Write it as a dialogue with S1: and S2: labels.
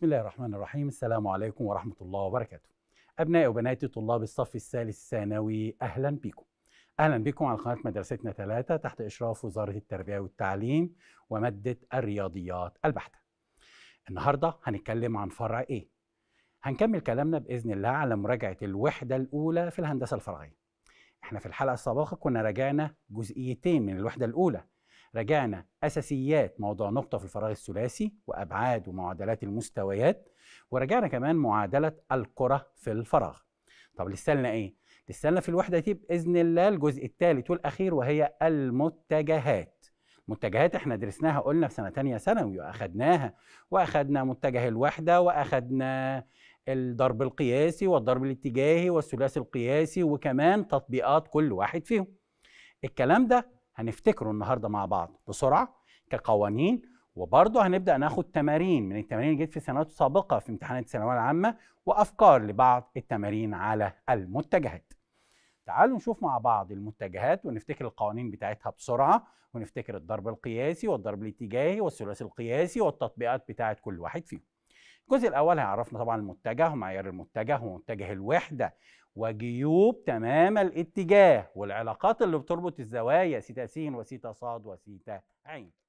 S1: بسم الله الرحمن الرحيم السلام عليكم ورحمة الله وبركاته أبنائي وبناتي طلاب الصف الثالث الثانوي أهلا بكم أهلا بكم على قناة مدرستنا ثلاثة تحت إشراف وزارة التربية والتعليم ومادة الرياضيات البحتة النهاردة هنتكلم عن فرع إيه هنكمل كلامنا بإذن الله على مراجعة الوحدة الأولى في الهندسة الفرعية احنا في الحلقة السابقة كنا راجعنا جزئيتين من الوحدة الأولى راجعنا اساسيات موضوع نقطه في الفراغ الثلاثي وابعاد ومعادلات المستويات وراجعنا كمان معادله الكره في الفراغ طب لسه لنا ايه لسه في الوحده دي باذن الله الجزء الثالث والاخير وهي المتجهات متجهات احنا درسناها قلنا في سنه ثانيه ثانوي واخدناها واخدنا متجه الوحده واخدنا الضرب القياسي والضرب الاتجاهي والثلاثي القياسي وكمان تطبيقات كل واحد فيهم الكلام ده هنفتكره النهارده مع بعض بسرعه كقوانين وبرضه هنبدا ناخد تمارين من التمارين اللي جت في سنوات سابقه في امتحانات الثانويه العامه وافكار لبعض التمارين على المتجهات. تعالوا نشوف مع بعض المتجهات ونفتكر القوانين بتاعتها بسرعه ونفتكر الضرب القياسي والضرب الاتجاهي والثلاثي القياسي والتطبيقات بتاعت كل واحد فيهم. الجزء الاول هيعرفنا طبعا المتجه ومعيار المتجه ومتجه الوحده وجيوب تمام الاتجاه والعلاقات اللي بتربط الزوايا سيتا س وسيتا ص وسيتا ع